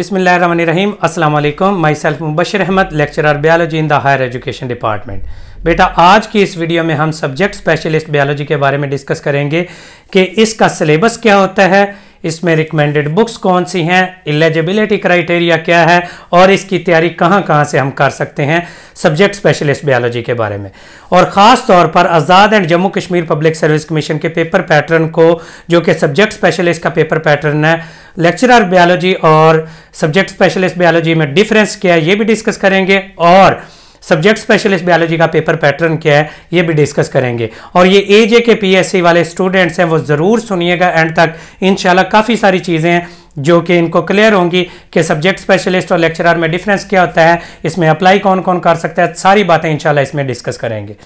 अस्सलाम वालेकुम myself Mubashar Ahmad lecturer biology in the higher education department बेटा आज की इस वीडियो में हम सब्जेक्ट स्पेशलिस्ट बायोलॉजी के बारे में डिस्कस करेंगे कि इसका सिलेबस क्या होता है इसमें रिकमेंडेड बुक्स कौन सी हैं एलिजिबिलिटी क्राइटेरिया क्या है और इसकी तैयारी कहाँ कहाँ से हम कर सकते हैं सब्जेक्ट स्पेशलिस्ट बायोलॉजी के बारे में और ख़ास तौर पर Azad and Jammu Kashmir public service commission के पेपर पैटर्न को जो कि सब्जेक्ट स्पेशलिस्ट का पेपर पैटर्न है लेक्चरर बायोलॉजी और सब्जेक्ट स्पेशलिस्ट बायोलॉजी में डिफरेंस क्या है ये भी डिस्कस करेंगे और सब्जेक्ट स्पेशलिस्ट बायोलॉजी का पेपर पैटर्न क्या है ये भी डिस्कस करेंगे और ये ए जे के पी वाले स्टूडेंट्स हैं वो ज़रूर सुनिएगा एंड तक इन काफ़ी सारी चीज़ें हैं जो कि इनको क्लियर होंगी कि सब्जेक्ट स्पेशलिस्ट और लेक्चरर में डिफरेंस क्या होता है इसमें अप्लाई कौन कौन कर सकता है सारी बातें शाला इसमें डिस्कस करेंगे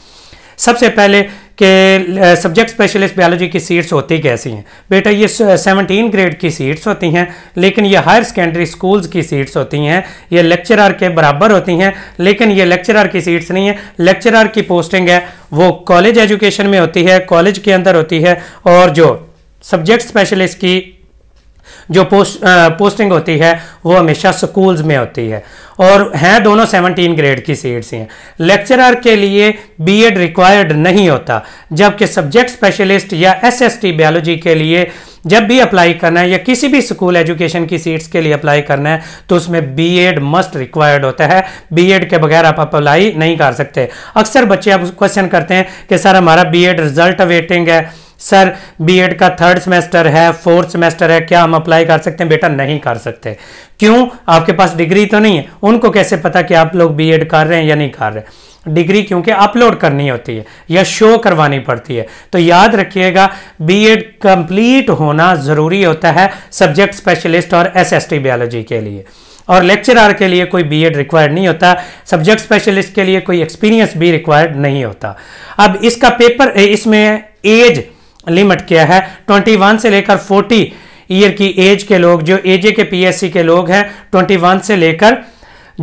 सबसे पहले के सब्जेक्ट स्पेशलिस्ट बायोलॉजी की सीट्स होती कैसी हैं बेटा ये सेवनटीन ग्रेड की सीट्स होती हैं लेकिन ये हायर सेकेंडरी स्कूल्स की सीट्स होती हैं ये लेक्चरर के बराबर होती हैं लेकिन ये लेक्चरर की सीट्स नहीं है लेक्चरर की पोस्टिंग है वो कॉलेज एजुकेशन में होती है कॉलेज के अंदर होती है और जो सब्जेक्ट स्पेशलिस्ट की जो पोस्ट आ, पोस्टिंग होती है वो हमेशा स्कूल्स में होती है और हैं दोनों सेवनटीन ग्रेड की सीट्स हैं लेक्चरर के लिए बीएड रिक्वायर्ड नहीं होता जबकि सब्जेक्ट स्पेशलिस्ट या एसएसटी बायोलॉजी के लिए जब भी अप्लाई करना है या किसी भी स्कूल एजुकेशन की सीट्स के लिए अप्लाई करना है तो उसमें बीएड मस्ट रिक्वायर्ड होता है बीएड के बगैर आप अप्लाई नहीं कर सकते अक्सर बच्चे आप क्वेश्चन करते हैं कि सर हमारा बीएड रिजल्ट अवेटिंग है सर बीएड का थर्ड सेमेस्टर है फोर्थ सेमेस्टर है क्या हम अप्लाई कर सकते हैं बेटा नहीं कर सकते क्यों आपके पास डिग्री तो नहीं है उनको कैसे पता कि आप लोग बीएड कर रहे हैं या नहीं कर रहे हैं डिग्री क्योंकि अपलोड करनी होती है या शो करवानी पड़ती है तो याद रखिएगा बीएड कंप्लीट होना ज़रूरी होता है सब्जेक्ट स्पेशलिस्ट और टी बायोलॉजी के लिए और लेक्चरर के लिए कोई बीएड रिक्वायर्ड नहीं होता सब्जेक्ट स्पेशलिस्ट के लिए कोई एक्सपीरियंस भी रिक्वायर्ड नहीं होता अब इसका पेपर इसमें एज लिमिट किया है 21 से लेकर 40 ईयर की एज के लोग जो एजे के पीएससी के लोग हैं 21 से लेकर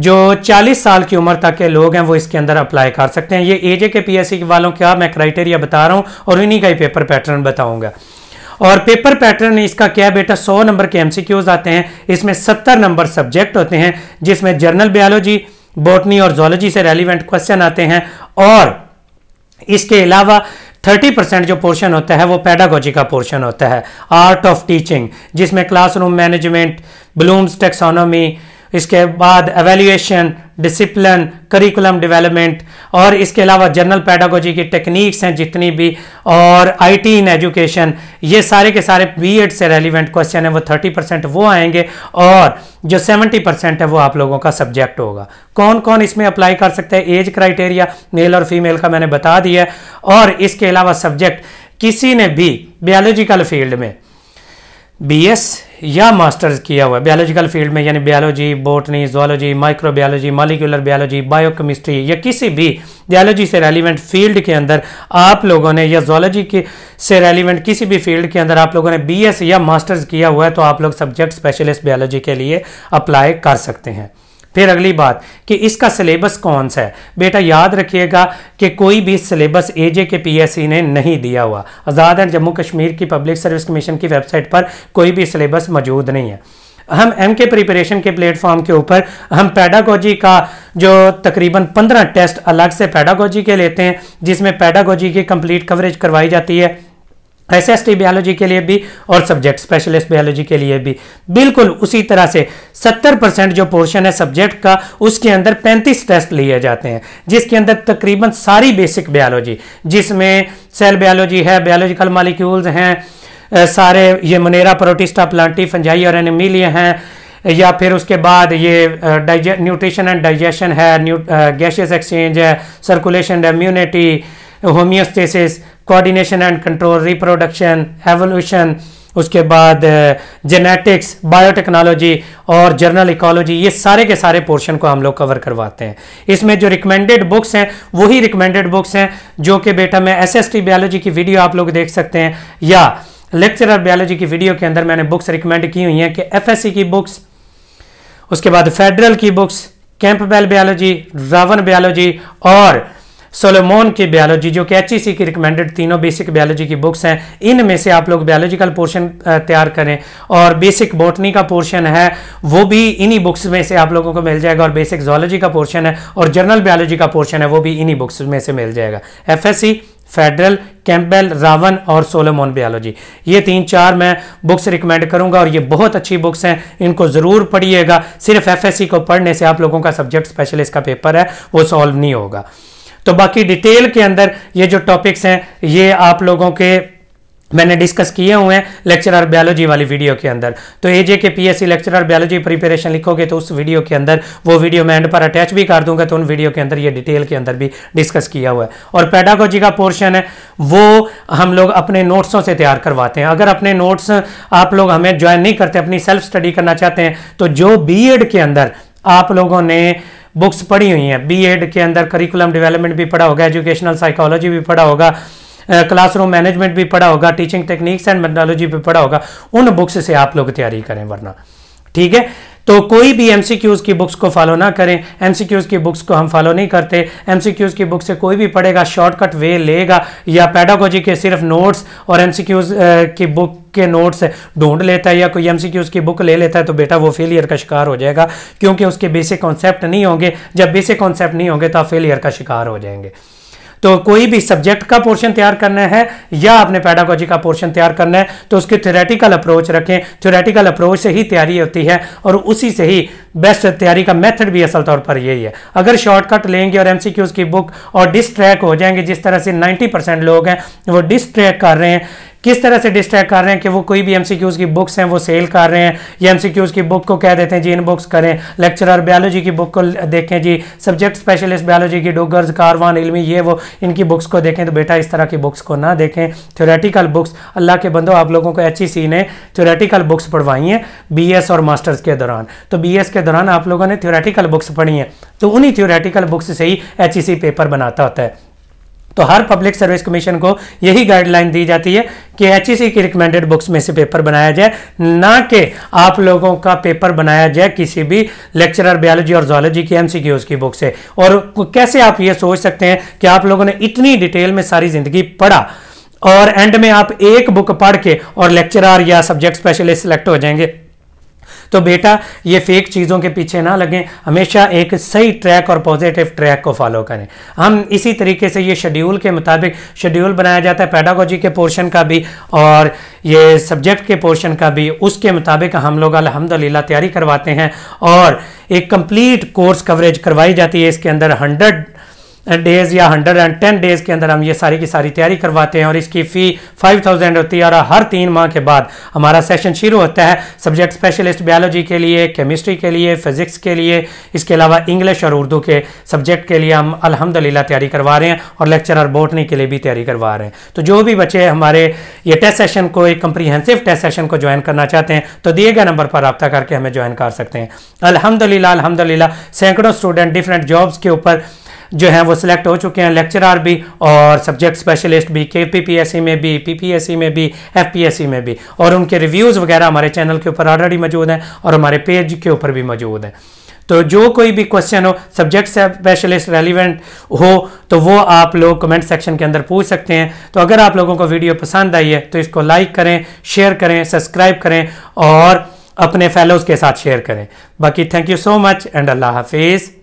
जो 40 साल की उम्र तक के लोग हैं वो इसके अंदर अप्लाई कर सकते हैं ये एजे के पीएससी वालों क्या मैं क्राइटेरिया बता रहा हूँ और इन्हीं का ही पेपर पैटर्न बताऊँगा और पेपर पैटर्न इसका क्या है बेटा 100 नंबर के एमसीक्यूज आते हैं इसमें 70 नंबर सब्जेक्ट होते हैं जिसमें जर्नल बायोलॉजी बॉटनी और जोलॉजी से रेलिवेंट क्वेश्चन आते हैं और इसके अलावा थर्टी परसेंट जो पोर्शन होता है वो पैडागोजी का पोर्शन होता है आर्ट ऑफ टीचिंग जिसमें क्लासरूम मैनेजमेंट ब्लूम्स टेक्सोनोमी इसके बाद एवेल्यूएशन डिसिप्लिन करिकुलम डेवलपमेंट और इसके अलावा जनरल पैडागोजी की टेक्निक्स हैं जितनी भी और आईटी इन एजुकेशन ये सारे के सारे बीएड से रेलिवेंट क्वेश्चन है वो थर्टी परसेंट वो आएंगे और जो सेवेंटी परसेंट है वो आप लोगों का सब्जेक्ट होगा कौन कौन इसमें अप्लाई कर सकते हैं एज क्राइटेरिया मेल और फीमेल का मैंने बता दिया है और इसके अलावा सब्जेक्ट किसी ने भी बायोलॉजिकल फील्ड में बीएस या मास्टर्स किया हुआ है बायोलॉजिकल फील्ड में यानी biology botany zoology microbiology molecular biology biochemistry या किसी भी बायोलॉजी से रेलिवेंट फील्ड के अंदर आप लोगों ने या जोलॉजी के से रेलिवेंट किसी भी फील्ड के अंदर आप लोगों ने बीएस या मास्टर्स किया हुआ है तो आप लोग सब्जेक्ट स्पेशलिस्ट बायोलॉजी के लिए अप्लाई कर सकते हैं फिर अगली बात कि इसका सिलेबस कौन सा है बेटा याद रखिएगा कि कोई भी सिलेबस एजे के पीएससी ने नहीं दिया हुआ आज़ाद है जम्मू कश्मीर की पब्लिक सर्विस कमीशन की वेबसाइट पर कोई भी सिलेबस मौजूद नहीं है हम एम के प्रिपरेशन के प्लेटफॉर्म के ऊपर हम पैडागोजी का जो तकरीबन पंद्रह टेस्ट अलग से पैडागोजी के लेते हैं जिसमें पैडागोजी की कंप्लीट कवरेज करवाई जाती है एस एस टी बायोलॉजी के लिए भी और सब्जेक्ट स्पेशलिस्ट बायोलॉजी के लिए भी बिल्कुल उसी तरह से 70 परसेंट जो पोर्शन है सब्जेक्ट का उसके अंदर 35 टेस्ट लिए जाते हैं जिसके अंदर तकरीबन सारी बेसिक बायोलॉजी जिसमें सेल बायोलॉजी है बायोलॉजिकल मालिक्यूल्स हैं सारे ये मनेरा प्रोटिस्टा प्लांटी फंजाई और एनिमिलिया हैं या फिर उसके बाद ये न्यूट्रिशन एंड डाइजेशन है गैशियस एक्सचेंज है circulation immunity homeostasis coordination and control reproduction evolution उसके बाद जेनेटिक्स uh, बायोटेक्नोलॉजी और जर्नल इकोलॉजी ये सारे के सारे पोर्शन को हम लोग कवर करवाते हैं इसमें जो रिकमेंडेड बुक्स हैं वही रिकमेंडेड बुक्स हैं जो कि बेटा मैं एसएसटी बायोलॉजी की वीडियो आप लोग देख सकते हैं या लेक्चरर बायोलॉजी की वीडियो के अंदर मैंने बुक्स रिकमेंड की हुई हैं कि एफ की बुक्स उसके बाद फेडरल की बुक्स बैल बायोलॉजी रावन बायोलॉजी और सोलोमोन की बायोलॉजी जो कि एच e की रिकमेंडेड तीनों बेसिक बायोलॉजी की बुक्स हैं इनमें से आप लोग बायोलॉजिकल पोर्शन तैयार करें और बेसिक बोटनी का पोर्शन है वो भी इन्हीं बुक्स में से आप लोगों को मिल जाएगा और बेसिक जोलॉजी का पोर्शन है और जनरल बायोलॉजी का पोर्शन है वो भी इन्हीं बुक्स में से मिल जाएगा एफ फेडरल कैम्पबेल रावन और सोलोमोन बायोलॉजी ये तीन चार मैं बुक्स रिकमेंड करूंगा और ये बहुत अच्छी बुक्स हैं इनको ज़रूर पढ़िएगा सिर्फ एफएससी को पढ़ने से आप लोगों का सब्जेक्ट स्पेशलिस्ट का पेपर है वो सॉल्व नहीं होगा तो बाकी डिटेल के अंदर ये जो टॉपिक्स हैं ये आप लोगों के मैंने डिस्कस किए हुए हैं लेक्चरर बायोलॉजी वाली वीडियो के अंदर तो A J K P S C lecturer biology preparation लिखोगे तो उस वीडियो के अंदर वो वीडियो मैं एंड पर अटैच भी कर दूंगा तो उन वीडियो के अंदर ये डिटेल के अंदर भी डिस्कस किया हुआ है और पैडागोजी का पोर्शन है वो हम लोग अपने नोट्सों से तैयार करवाते हैं अगर अपने नोट्स आप लोग हमें ज्वाइन नहीं करते अपनी सेल्फ स्टडी करना चाहते हैं तो जो बी के अंदर आप लोगों ने बुक्स पढ़ी हुई हैं बीएड के अंदर करिकुलम डेवलपमेंट भी पढ़ा होगा एजुकेशनल साइकोलॉजी भी पढ़ा होगा क्लासरूम मैनेजमेंट भी पढ़ा होगा टीचिंग टेक्निक्स एंड मेथडोलॉजी भी पढ़ा होगा उन बुक्स से आप लोग तैयारी करें वरना ठीक है तो कोई भी एमसीक्यूज की बुक्स को फॉलो ना करें एमसीक्यूज की बुक्स को हम फॉलो नहीं करते एमसीक्यूज की बुक से कोई भी पढ़ेगा शॉर्टकट वे लेगा या पैडागोजी के सिर्फ नोट्स और एमसीक्यूज की बुक के नोट्स ढूंढ लेता है या कोई एम की बुक ले लेता है तो बेटा वो फेलियर का शिकार हो जाएगा क्योंकि उसके बेसिक कॉन्सेप्ट नहीं होंगे जब बेसिक कॉन्सेप्ट नहीं होंगे तो आप फेलियर का शिकार हो जाएंगे तो कोई भी सब्जेक्ट का पोर्शन तैयार करना है या आपने पैडागोजी का पोर्शन तैयार करना है तो उसके थ्योरेटिकल अप्रोच रखें थ्योरेटिकल अप्रोच से ही तैयारी होती है और उसी से ही बेस्ट तैयारी का मेथड भी असल तौर पर यही है अगर शॉर्टकट लेंगे और एमसीक्यूज की बुक और डिस्ट्रैक हो जाएंगे जिस तरह से 90 परसेंट लोग हैं वो डिस्ट्रैक कर रहे हैं किस तरह से डिस्ट्रैक्ट कर रहे हैं कि वो कोई भी एमसीक्यूज की बुक्स हैं वो सेल कर रहे हैं या एमसीक्यूज की बुक को कह देते हैं जी इनबॉक्स करें लेक्चरर बायोलॉजी की बुक को देखें जी सब्जेक्ट स्पेशलिस्ट बायोलॉजी की डोगर्स कारवान इलमी ये वो इनकी बुक्स को देखें तो बेटा इस तरह की बुक्स को ना देखें थ्योरेटिकल बुक्स अल्लाह के बंदो आप लोगों को एच ई ने थ्योरेटिकल बुक्स पढ़वाई हैं बी और मास्टर्स के दौरान तो बी के दौरान आप लोगों ने थ्योरेटिकल बुक्स पढ़ी हैं तो उन्हीं थ्योरेटिकल बुक्स से ही एच पेपर e बनाता होता है तो हर पब्लिक सर्विस कमीशन को यही गाइडलाइन दी जाती है कि एच e की रिकमेंडेड बुक्स में से पेपर बनाया जाए ना कि आप लोगों का पेपर बनाया जाए किसी भी लेक्चरर बायोलॉजी और जोलॉजी की एमसीक्यूज की बुक से और कैसे आप ये सोच सकते हैं कि आप लोगों ने इतनी डिटेल में सारी जिंदगी पढ़ा और एंड में आप एक बुक पढ़ के और लेक्चरर या सब्जेक्ट स्पेशलिस्ट सिलेक्ट हो जाएंगे तो बेटा ये फेक चीज़ों के पीछे ना लगें हमेशा एक सही ट्रैक और पॉजिटिव ट्रैक को फॉलो करें हम इसी तरीके से ये शेड्यूल के मुताबिक शेड्यूल बनाया जाता है पैडागोजी के पोर्शन का भी और ये सब्जेक्ट के पोर्शन का भी उसके मुताबिक हम लोग अलहमदिल्ला तैयारी करवाते हैं और एक कंप्लीट कोर्स कवरेज करवाई जाती है इसके अंदर हंड्रेड डेज या हंड्रेड एंड टेन डेज के अंदर हम ये सारी की सारी तैयारी करवाते हैं और इसकी फ़ी फाइव थाउजेंड होती है और हर तीन माह के बाद हमारा सेशन शुरू होता है सब्जेक्ट स्पेशलिस्ट बायोलॉजी के लिए केमिस्ट्री के लिए फिजिक्स के लिए इसके अलावा इंग्लिश और उर्दू के सब्जेक्ट के लिए हम अलहमदिल्ला तैयारी करवा रहे हैं और लेक्चर और बोटनी के लिए भी तैयारी करवा रहे हैं तो जो भी बच्चे हमारे ये टेस्ट सेशन को एक कंप्रीहेंसिव टेस्ट सेशन को ज्वाइन करना चाहते हैं तो दिए गए नंबर पर रब्ता करके हमें ज्वाइन कर सकते हैं अलहमदिल्ला अलहमदिल्ला सैकड़ों स्टूडेंट डिफरेंट जॉब्स के ऊपर जो हैं वो सिलेक्ट हो चुके हैं लेक्चरार भी और सब्जेक्ट स्पेशलिस्ट भी के सी में भी सी में भी सी में भी और उनके रिव्यूज़ वगैरह हमारे चैनल के ऊपर ऑलरेडी मौजूद हैं और हमारे पेज के ऊपर भी मौजूद हैं तो जो कोई भी क्वेश्चन हो सब्जेक्ट स्पेशलिस्ट रेलिवेंट हो तो वो आप लोग कमेंट सेक्शन के अंदर पूछ सकते हैं तो अगर आप लोगों को वीडियो पसंद आई है तो इसको लाइक करें शेयर करें सब्सक्राइब करें और अपने फेलोज़ के साथ शेयर करें बाकी thank you so much and अल्लाह हाफिज़